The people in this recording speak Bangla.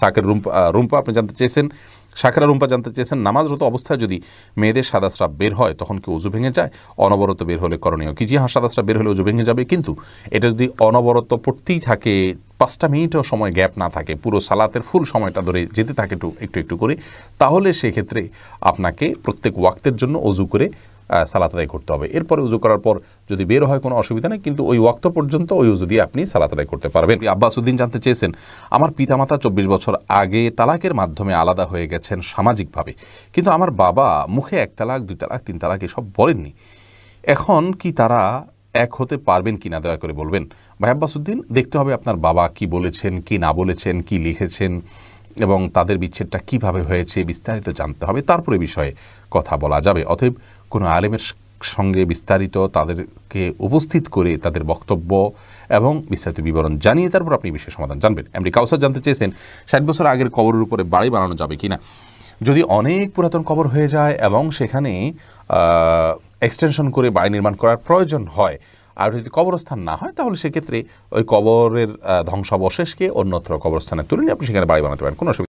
সাকের রুম্পা রুম্পা আপনি জানতে চেয়েছেন সাকেরা রুম্পা জানতে চেয়েছেন নামাজরত অবস্থায় যদি মেয়েদের সাদা স্রাব বের হয় তখন কি উজু ভেঙে যায় অনবরত বের হলে করণীয় কি জি হ্যাঁ সাদা স্রাব বের হলে উজু ভেঙে যাবে কিন্তু এটা যদি অনবরত পড়তেই থাকে পাঁচটা মিনিটও সময় গ্যাপ না থাকে পুরো সালাতের ফুল সময়টা ধরে যেতে থাকে একটু একটু একটু করে তাহলে সেক্ষেত্রে আপনাকে প্রত্যেক ওয়াক্তের জন্য অজু করে সালাত আদায় করতে হবে এরপরে উজু করার পর যদি বের হয় কোনো অসুবিধা নেই কিন্তু ওই ওয়াক্ত পর্যন্ত ওই উজু দিয়ে আপনি সালাত আদায় করতে পারবেন আব্বাস উদ্দিন জানতে চেয়েছেন আমার পিতামাতা চব্বিশ বছর আগে তালাকের মাধ্যমে আলাদা হয়ে গেছেন সামাজিকভাবে কিন্তু আমার বাবা মুখে এক তালাক দুই তালাক তিন তালাক এসব বলেননি এখন কি তারা এক হতে পারবেন কি না দয়া করে বলবেন ভাই আব্বাসুদ্দিন দেখতে হবে আপনার বাবা কি বলেছেন কি না বলেছেন কি লিখেছেন এবং তাদের বিচ্ছেদটা কিভাবে হয়েছে বিস্তারিত জানতে হবে তারপরে বিষয়ে কথা বলা যাবে অতএব কোনো আলেমের সঙ্গে বিস্তারিত তাদেরকে উপস্থিত করে তাদের বক্তব্য এবং বিস্তারিত বিবরণ জানিয়ে তারপর আপনি বিষয়ে সমাধান জানবেন এমনি কাউসার জানতে চেয়েছেন ষাট বছর আগের কবরের উপরে বাড়ি বানানো যাবে কি না যদি অনেক পুরাতন কবর হয়ে যায় এবং সেখানে এক্সটেনশন করে বাড়ি নির্মাণ করার প্রয়োজন হয় আর যদি কবরস্থান না হয় তাহলে সেক্ষেত্রে ওই কবরের ধ্বংসাবশেষকে অন্যত্র কবরস্থানের তুলে নিয়ে আপনি সেখানে বাড়ি বানাতে পারেন কোনো অসুবিধা